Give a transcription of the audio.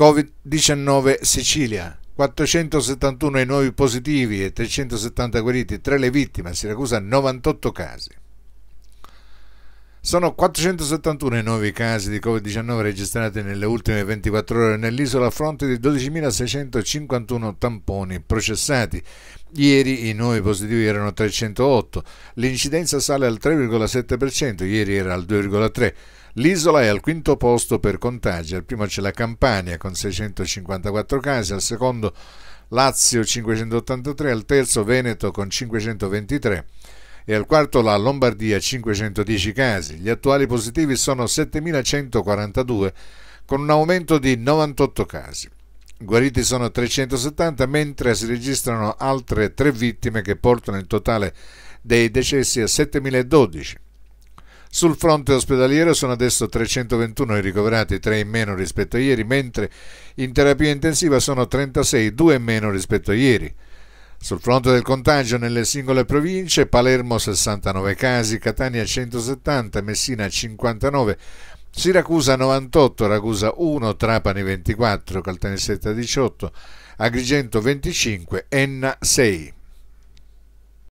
Covid-19 Sicilia. 471 i nuovi positivi e 370 guariti, 3 le vittime, Siracusa 98 casi. Sono 471 i nuovi casi di Covid-19 registrati nelle ultime 24 ore nell'isola a fronte di 12.651 tamponi processati. Ieri i nuovi positivi erano 308, l'incidenza sale al 3,7%, ieri era al 2,3%. L'isola è al quinto posto per contagi, al primo c'è la Campania con 654 casi, al secondo Lazio 583, al terzo Veneto con 523 e al quarto la Lombardia 510 casi. Gli attuali positivi sono 7142 con un aumento di 98 casi. Guariti sono 370 mentre si registrano altre tre vittime che portano il totale dei decessi a 7012. Sul fronte ospedaliero sono adesso 321 i ricoverati, 3 in meno rispetto a ieri, mentre in terapia intensiva sono 36, 2 in meno rispetto a ieri. Sul fronte del contagio nelle singole province, Palermo 69 casi, Catania 170, Messina 59, Siracusa 98, Ragusa 1, Trapani 24, Caltanissetta 18, Agrigento 25, Enna 6.